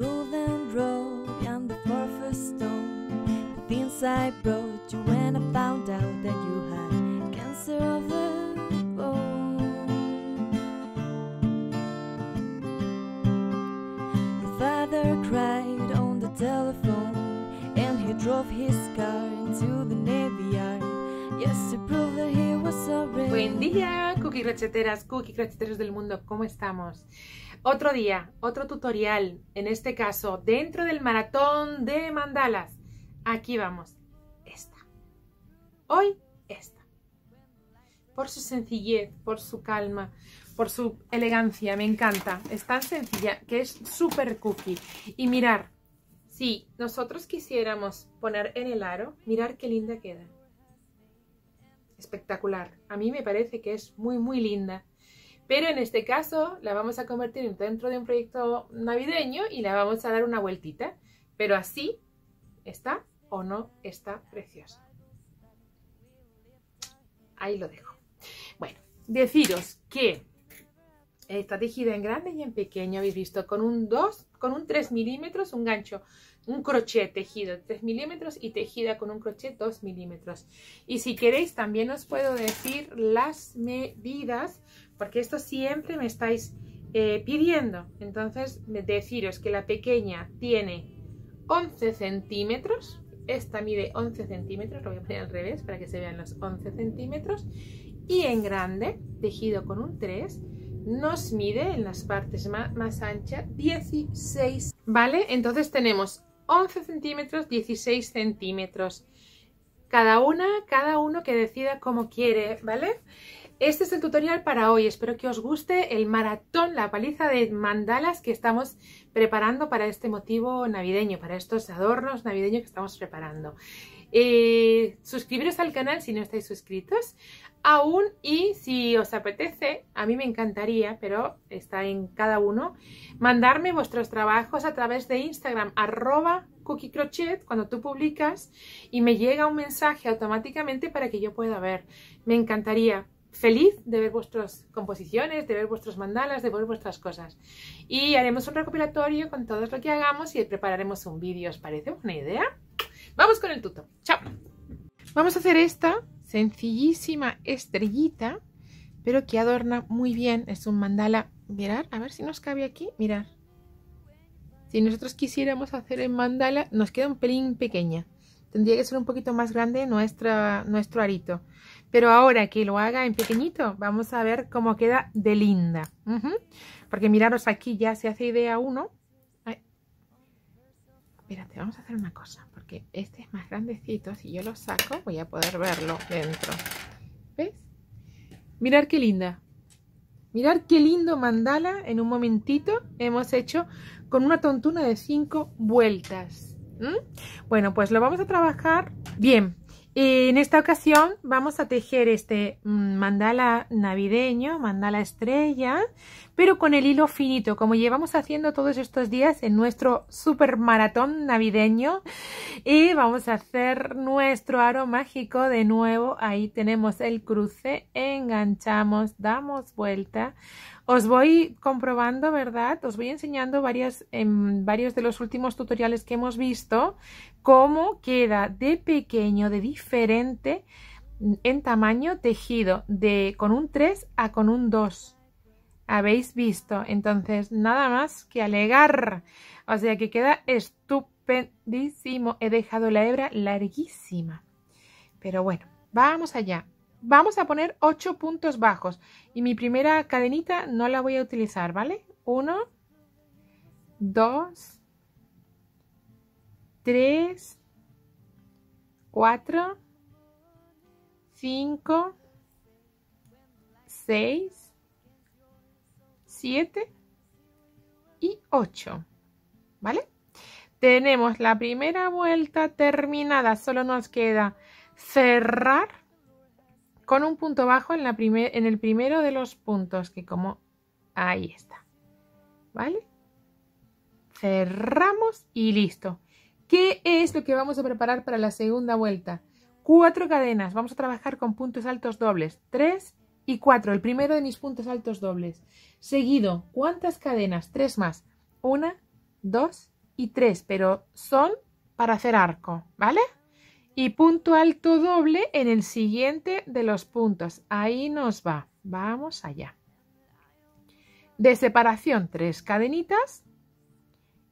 golden rope and the floor stone. The things I brought you when I found out that you had cancer of the bone. Your father cried on the telephone and he drove his car into the Navy Yard. Yes, to prove that he was sorry. Buen día, cookie cookie del mundo, ¿cómo estamos? Otro día, otro tutorial, en este caso, dentro del maratón de mandalas. Aquí vamos, esta. Hoy, esta. Por su sencillez, por su calma, por su elegancia, me encanta. Es tan sencilla que es súper cookie. Y mirar, si nosotros quisiéramos poner en el aro, mirar qué linda queda espectacular. A mí me parece que es muy, muy linda. Pero en este caso la vamos a convertir dentro de un proyecto navideño y la vamos a dar una vueltita. Pero así está o no está preciosa. Ahí lo dejo. Bueno, deciros que está tejida en grande y en pequeño, habéis visto, con un 2, con un 3 milímetros, un gancho un crochet tejido 3 milímetros y tejida con un crochet 2 milímetros. Y si queréis también os puedo decir las medidas, porque esto siempre me estáis eh, pidiendo. Entonces deciros que la pequeña tiene 11 centímetros, esta mide 11 centímetros, lo voy a poner al revés para que se vean los 11 centímetros, y en grande, tejido con un 3, nos mide en las partes más, más anchas 16, ¿vale? Entonces tenemos 11 centímetros, 16 centímetros. Cada una, cada uno que decida cómo quiere, ¿vale? Este es el tutorial para hoy, espero que os guste el maratón, la paliza de mandalas que estamos preparando para este motivo navideño, para estos adornos navideños que estamos preparando. Eh, suscribiros al canal si no estáis suscritos aún y si os apetece, a mí me encantaría, pero está en cada uno, mandarme vuestros trabajos a través de Instagram, arroba cookie crochet, cuando tú publicas y me llega un mensaje automáticamente para que yo pueda ver. Me encantaría feliz de ver vuestras composiciones, de ver vuestros mandalas, de ver vuestras cosas. Y haremos un recopilatorio con todo lo que hagamos y prepararemos un vídeo. ¿Os parece una idea? Vamos con el tuto. ¡Chao! Vamos a hacer esta sencillísima estrellita, pero que adorna muy bien. Es un mandala. Mirar, a ver si nos cabe aquí. Mirar. Si nosotros quisiéramos hacer el mandala, nos queda un pelín pequeña. Tendría que ser un poquito más grande nuestro arito. Pero ahora que lo haga en pequeñito, vamos a ver cómo queda de linda. Porque miraros aquí, ya se hace idea uno. Ay. Espérate, vamos a hacer una cosa. Porque este es más grandecito. Si yo lo saco, voy a poder verlo dentro. ¿Ves? Mirar qué linda. Mirar qué lindo mandala en un momentito hemos hecho con una tontuna de cinco vueltas. ¿Mm? Bueno, pues lo vamos a trabajar bien. En esta ocasión vamos a tejer este mm, mandala navideño, mandala estrella, pero con el hilo finito, como llevamos haciendo todos estos días en nuestro super maratón navideño. Y vamos a hacer nuestro aro mágico de nuevo. Ahí tenemos el cruce, enganchamos, damos vuelta. Os voy comprobando, ¿verdad? Os voy enseñando varias, en em, varios de los últimos tutoriales que hemos visto cómo queda de pequeño, de diferente en tamaño tejido de con un 3 a con un 2 habéis visto. Entonces, nada más que alegar. O sea que queda estupendísimo. He dejado la hebra larguísima. Pero bueno, vamos allá. Vamos a poner ocho puntos bajos. Y mi primera cadenita no la voy a utilizar, ¿vale? 1, 2, 3, 4, 5, 6, 7 y 8. ¿Vale? Tenemos la primera vuelta terminada, solo nos queda cerrar con un punto bajo en, la en el primero de los puntos, que como ahí está. ¿Vale? Cerramos y listo. ¿Qué es lo que vamos a preparar para la segunda vuelta? Cuatro cadenas. Vamos a trabajar con puntos altos dobles. Tres y cuatro, el primero de mis puntos altos dobles. Seguido, ¿cuántas cadenas? Tres más. Una, dos y tres, pero son para hacer arco, ¿vale? Y punto alto doble en el siguiente de los puntos. Ahí nos va. Vamos allá. De separación, tres cadenitas.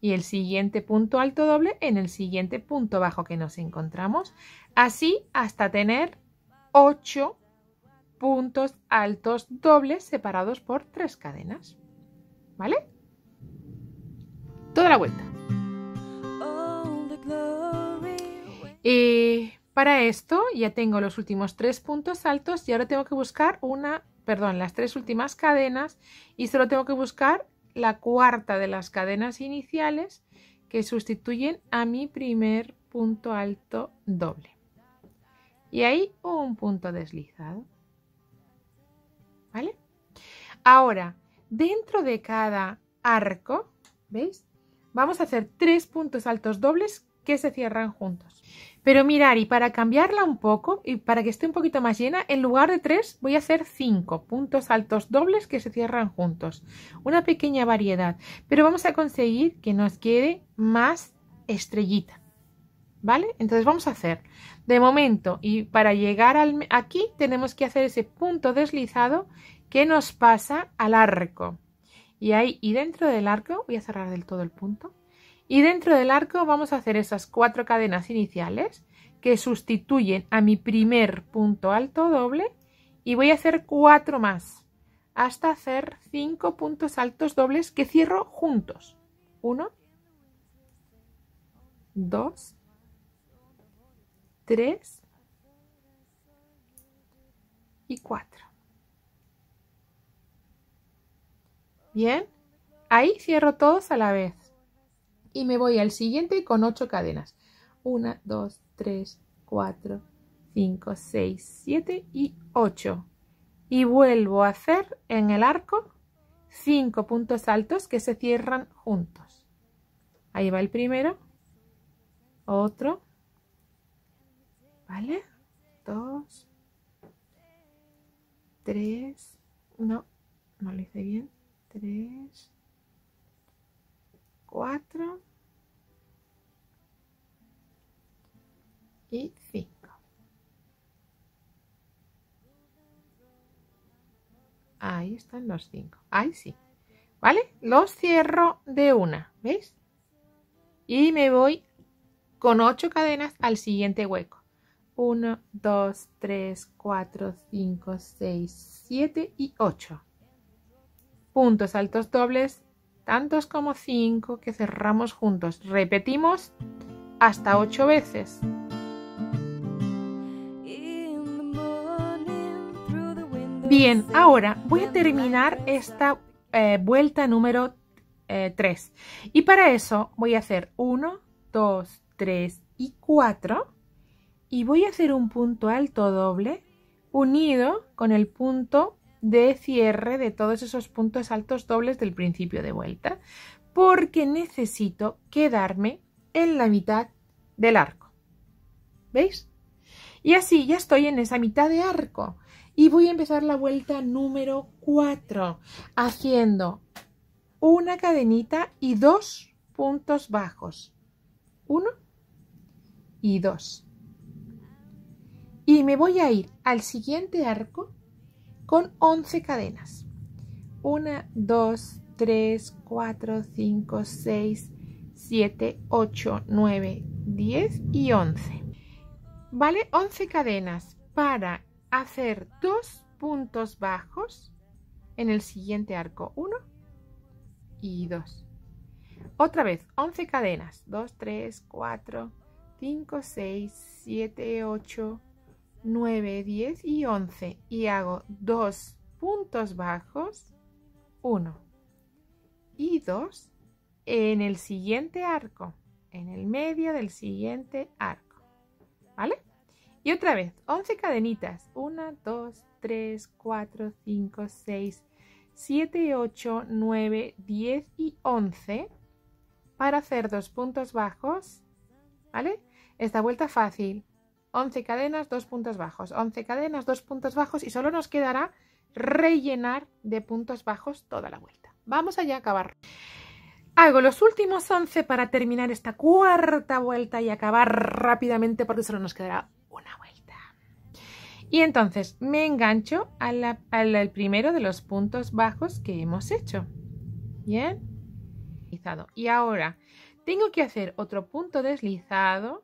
Y el siguiente punto alto doble en el siguiente punto bajo que nos encontramos. Así hasta tener ocho puntos altos dobles separados por tres cadenas. ¿Vale? Toda la vuelta. Y para esto ya tengo los últimos tres puntos altos y ahora tengo que buscar una, perdón, las tres últimas cadenas y solo tengo que buscar la cuarta de las cadenas iniciales que sustituyen a mi primer punto alto doble. Y ahí un punto deslizado. ¿vale? Ahora, dentro de cada arco, ¿veis? Vamos a hacer tres puntos altos dobles que se cierran juntos. Pero mirar, y para cambiarla un poco y para que esté un poquito más llena, en lugar de tres voy a hacer cinco puntos altos dobles que se cierran juntos. Una pequeña variedad, pero vamos a conseguir que nos quede más estrellita. ¿Vale? Entonces vamos a hacer de momento y para llegar al, aquí tenemos que hacer ese punto deslizado que nos pasa al arco. Y ahí y dentro del arco, voy a cerrar del todo el punto, y dentro del arco vamos a hacer esas cuatro cadenas iniciales que sustituyen a mi primer punto alto doble y voy a hacer cuatro más hasta hacer cinco puntos altos dobles que cierro juntos. Uno, dos, 3 y 4. Bien, ahí cierro todos a la vez y me voy al siguiente con 8 cadenas. 1, 2, 3, 4, 5, 6, 7 y 8. Y vuelvo a hacer en el arco 5 puntos altos que se cierran juntos. Ahí va el primero, otro, ¿Vale? Dos, tres, no, no lo hice bien. Tres, cuatro y cinco. Ahí están los cinco. Ahí sí. ¿Vale? Los cierro de una. ¿Veis? Y me voy con ocho cadenas al siguiente hueco. 1, 2, 3, 4, 5, 6, 7 y 8. Puntos altos dobles, tantos como 5 que cerramos juntos. Repetimos hasta 8 veces. Bien, ahora voy a terminar esta eh, vuelta número 3. Eh, y para eso voy a hacer 1, 2, 3 y 4 y voy a hacer un punto alto doble unido con el punto de cierre de todos esos puntos altos dobles del principio de vuelta porque necesito quedarme en la mitad del arco. ¿Veis? Y así ya estoy en esa mitad de arco y voy a empezar la vuelta número 4 haciendo una cadenita y dos puntos bajos. Uno y dos. Y me voy a ir al siguiente arco con 11 cadenas. 1, 2, 3, 4, 5, 6, 7, 8, 9, 10 y 11. Vale 11 cadenas para hacer dos puntos bajos en el siguiente arco. 1 y 2. Otra vez, 11 cadenas. 2, 3, 4, 5, 6, 7, 8, 9. 9, 10 y 11 y hago dos puntos bajos, 1 y 2 en el siguiente arco, en el medio del siguiente arco, ¿vale? Y otra vez, 11 cadenitas, 1, 2, 3, 4, 5, 6, 7, 8, 9, 10 y 11 para hacer dos puntos bajos, ¿vale? Esta vuelta fácil, 11 cadenas, 2 puntos bajos, 11 cadenas, 2 puntos bajos y solo nos quedará rellenar de puntos bajos toda la vuelta. Vamos allá a acabar. Hago los últimos 11 para terminar esta cuarta vuelta y acabar rápidamente porque solo nos quedará una vuelta. Y entonces me engancho al, primero de los puntos bajos que hemos hecho. Bien. Y ahora tengo que hacer otro punto deslizado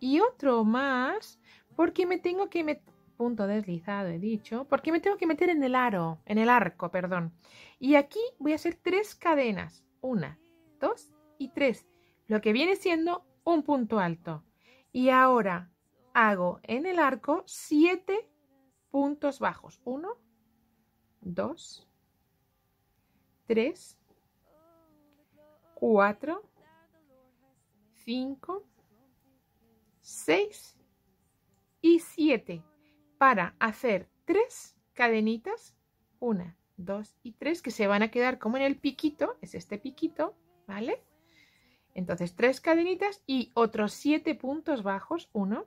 y otro más porque me tengo que meter, punto deslizado he dicho, porque me tengo que meter en el aro, en el arco, perdón. Y aquí voy a hacer tres cadenas, una, dos y tres, lo que viene siendo un punto alto. Y ahora hago en el arco siete puntos bajos, uno, dos, tres, cuatro, cinco, 6 y 7 para hacer 3 cadenitas, 1, 2 y 3, que se van a quedar como en el piquito, es este piquito, ¿vale? Entonces 3 cadenitas y otros 7 puntos bajos, 1,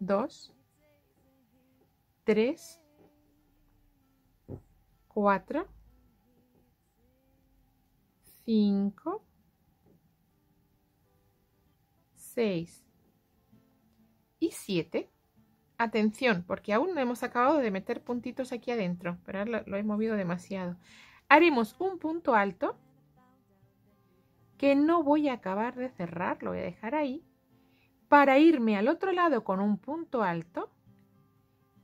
2, 3, 4, 5, 6 y 7. Atención, porque aún no hemos acabado de meter puntitos aquí adentro, pero lo, he movido demasiado. Haremos un punto alto que no voy a acabar de cerrar, lo voy a dejar ahí, para irme al otro lado con un punto alto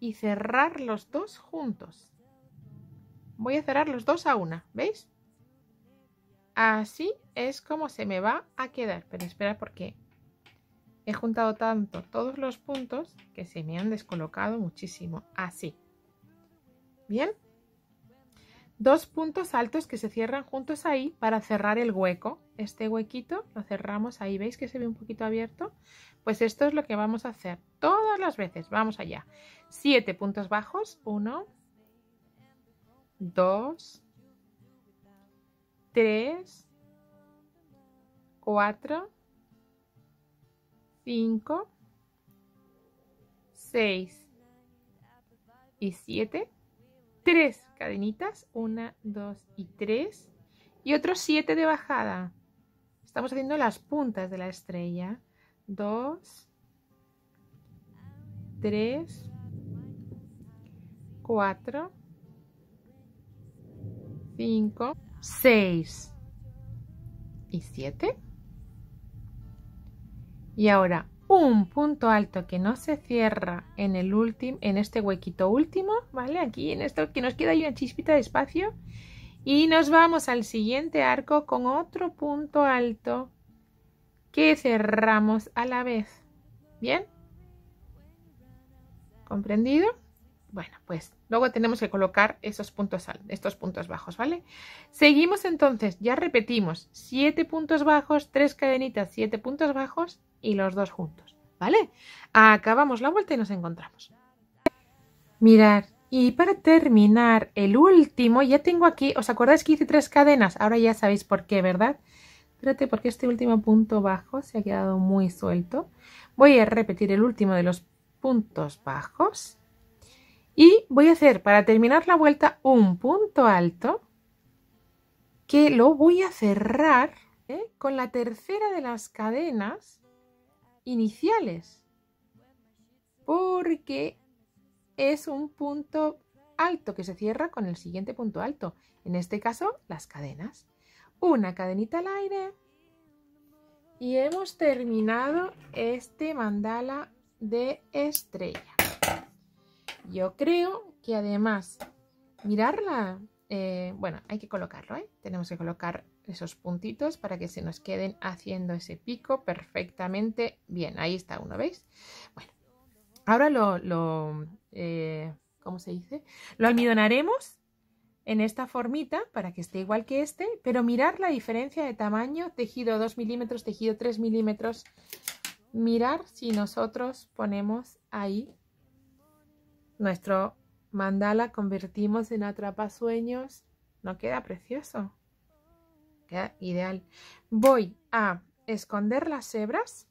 y cerrar los dos juntos. Voy a cerrar los dos a una, ¿veis? Así es como se me va a quedar. Pero espera porque He juntado tanto todos los puntos que se me han descolocado muchísimo. Así. ¿Bien? Dos puntos altos que se cierran juntos ahí para cerrar el hueco. Este huequito lo cerramos ahí. ¿Veis que se ve un poquito abierto? Pues esto es lo que vamos a hacer todas las veces. Vamos allá. Siete puntos bajos. Uno. Dos. Tres. Cuatro. 5, 6 y 7. 3 cadenitas, 1, 2 y 3. Y otros 7 de bajada. Estamos haciendo las puntas de la estrella. 2, 3, 4, 5, 6 y 7. Y ahora un punto alto que no se cierra en, el último, en este huequito último, ¿vale? Aquí en esto que nos queda ahí una chispita de espacio. Y nos vamos al siguiente arco con otro punto alto que cerramos a la vez. ¿Bien? ¿Comprendido? Bueno, pues luego tenemos que colocar esos puntos estos puntos bajos, ¿vale? Seguimos entonces, ya repetimos, siete puntos bajos, tres cadenitas, siete puntos bajos y los dos juntos, ¿vale? Acabamos la vuelta y nos encontramos. Mirad, y para terminar, el último, ya tengo aquí, ¿os acordáis que hice tres cadenas? Ahora ya sabéis por qué, ¿verdad? Espérate, porque este último punto bajo se ha quedado muy suelto. Voy a repetir el último de los puntos bajos. Y voy a hacer, para terminar la vuelta, un punto alto que lo voy a cerrar ¿eh? con la tercera de las cadenas iniciales, porque es un punto alto que se cierra con el siguiente punto alto, en este caso las cadenas. Una cadenita al aire y hemos terminado este mandala de estrella. Yo creo que además mirarla, eh, bueno, hay que colocarlo, ¿eh? tenemos que colocar esos puntitos para que se nos queden haciendo ese pico perfectamente bien. Ahí está uno, ¿veis? Bueno, ahora lo, lo eh, ¿cómo se dice? Lo almidonaremos en esta formita para que esté igual que este, pero mirar la diferencia de tamaño, tejido 2 milímetros, tejido 3 milímetros. Mirar si nosotros ponemos ahí nuestro mandala, convertimos en atrapasueños, ¿no queda precioso? Queda ideal. Voy a esconder las hebras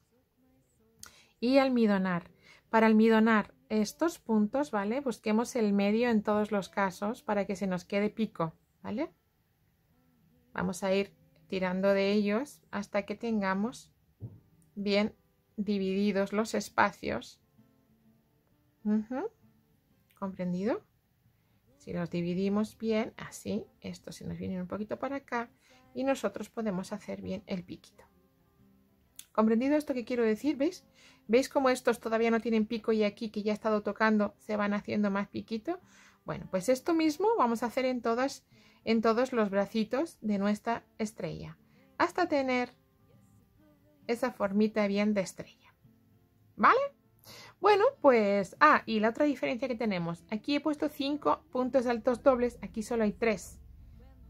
y almidonar. Para almidonar estos puntos, ¿vale? Busquemos el medio en todos los casos para que se nos quede pico, ¿vale? Vamos a ir tirando de ellos hasta que tengamos bien divididos los espacios. ¿Comprendido? Si los dividimos bien, así, estos se nos vienen un poquito para acá y nosotros podemos hacer bien el piquito. ¿Comprendido esto que quiero decir? ¿Veis? ¿Veis cómo estos todavía no tienen pico y aquí que ya he estado tocando se van haciendo más piquito? Bueno, pues esto mismo vamos a hacer en, todas, en todos los bracitos de nuestra estrella. Hasta tener esa formita bien de estrella. ¿Vale? Bueno, pues, ah, y la otra diferencia que tenemos, aquí he puesto cinco puntos altos dobles, aquí solo hay tres.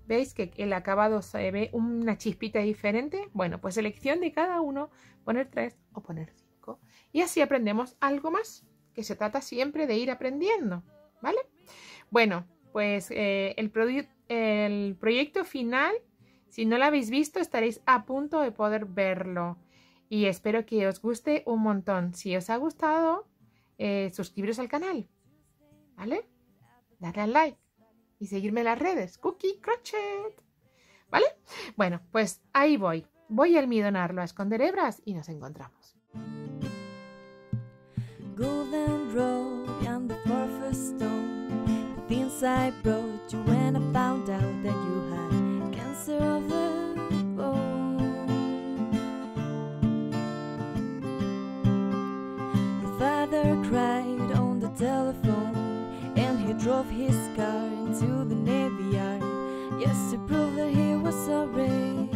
¿Veis que el acabado se ve una chispita diferente? Bueno, pues elección de cada uno, poner tres o poner cinco. Y así aprendemos algo más, que se trata siempre de ir aprendiendo, ¿vale? Bueno, pues eh, el, el proyecto final, si no lo habéis visto, estaréis a punto de poder verlo y espero que os guste un montón. Si os ha gustado, eh, suscribiros al canal, ¿vale? Darle al like y seguirme en las redes. Cookie Crochet, ¿vale? Bueno, pues ahí voy. Voy a almidonarlo a esconder hebras y nos encontramos. drove his car into the navy yard just to prove that he was sorry.